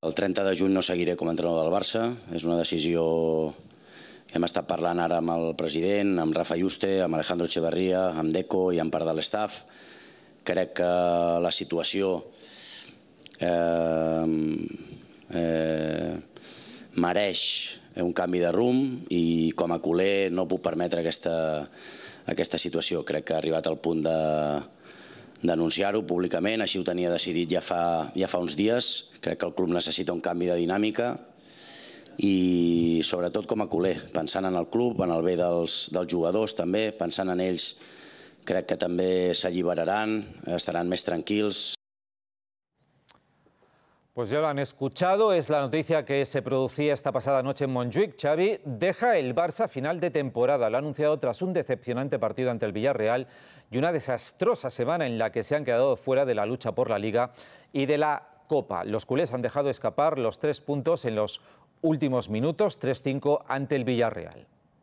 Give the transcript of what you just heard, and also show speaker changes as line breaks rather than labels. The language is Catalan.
El 30 de juny no seguiré com a entrenador del Barça. És una decisió que hem estat parlant ara amb el president, amb Rafa Juste, amb Alejandro Echeverría, amb Deco i amb part de l'estaf. Crec que la situació eh, eh, mereix un canvi de rumb i com a culer no puc permetre aquesta, aquesta situació. Crec que ha arribat al punt de, denunciar-ho públicament, així ho tenia decidit ja fa, ja fa uns dies. Crec que el club necessita un canvi de dinàmica i sobretot com a culer, pensant en el club, en el bé dels, dels jugadors també, pensant en ells, crec que també s'alliberaran, estaran més tranquils,
Pues ya lo han escuchado, es la noticia que se producía esta pasada noche en Montjuic. Xavi deja el Barça final de temporada, lo ha anunciado tras un decepcionante partido ante el Villarreal y una desastrosa semana en la que se han quedado fuera de la lucha por la Liga y de la Copa. Los culés han dejado escapar los tres puntos en los últimos minutos, 3-5 ante el Villarreal.